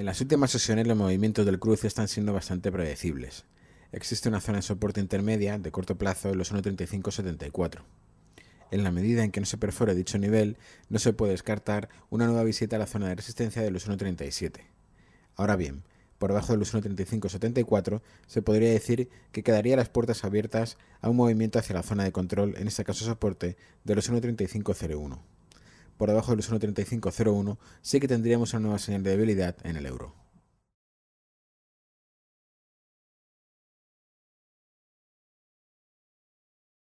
En las últimas sesiones los movimientos del cruce están siendo bastante predecibles. Existe una zona de soporte intermedia de corto plazo en los 1.3574. En la medida en que no se perfore dicho nivel, no se puede descartar una nueva visita a la zona de resistencia de los 1.37. Ahora bien, por debajo de los 1.3574 se podría decir que quedarían las puertas abiertas a un movimiento hacia la zona de control, en este caso soporte, de los 1.3501 por debajo de los 1.3501, sí que tendríamos una nueva señal de debilidad en el euro.